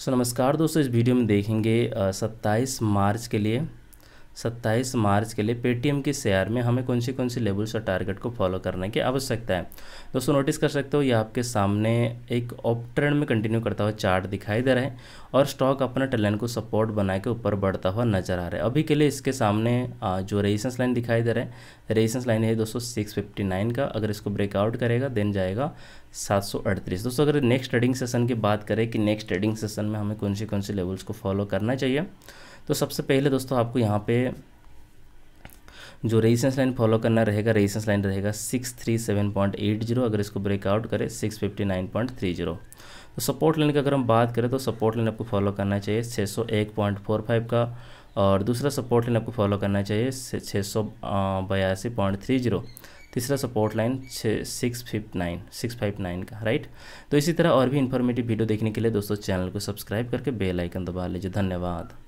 सो so, नमस्कार दोस्तों इस वीडियो में देखेंगे सत्ताईस मार्च के लिए सत्ताईस मार्च के लिए पेटीएम के शेयर में हमें कौन सी कौन सी लेवल्स और टारगेट को फॉलो करने की आवश्यकता है दोस्तों नोटिस कर सकते हो ये आपके सामने एक ऑप ट्रेंड में कंटिन्यू करता हुआ चार्ट दिखाई दे रहा है और स्टॉक अपना टैलेंट को सपोर्ट बना के ऊपर बढ़ता हुआ नजर आ रहा है अभी के लिए इसके सामने जो रेजिस्टेंस लाइन दिखाई दे रहा है रेजिस्टेंस लाइन है दोस्तों सिक्स का अगर इसको ब्रेकआउट करेगा देन जाएगा सात सौ अड़तीस दोस्तों अगर नेक्स्ट ट्रेडिंग सेशन की बात करें कि नेक्स्ट ट्रेडिंग सेशन में हमें कौन से कौन से लेवल्स को फॉलो करना चाहिए तो सबसे पहले दोस्तों आपको यहाँ पे जो रेजिस्टेंस लाइन फॉलो करना रहेगा रेजिस्टेंस लाइन रहेगा six three seven point eight zero अगर इसको ब्रेकआउट करें six fifty nine point three zero तो सपोर्ट लाइन की अगर हम बात करें तो सपोर्ट लाइन आपको फॉलो करना चाहिए छः सौ एक पॉइंट फोर फाइव का और दूसरा सपोर्ट लाइन आपको फॉलो करना चाहिए छः सौ बयासी पॉइंट थ्री जीरो तीसरा सपोर्ट लाइन छः six fifty nine six five nine का राइट तो इसी तरह और भी इन्फॉर्मेटिव वीडियो देखने के लिए दोस्तों चैनल को सब्सक्राइब करके बेल आइकन दबा लीजिए धन्यवाद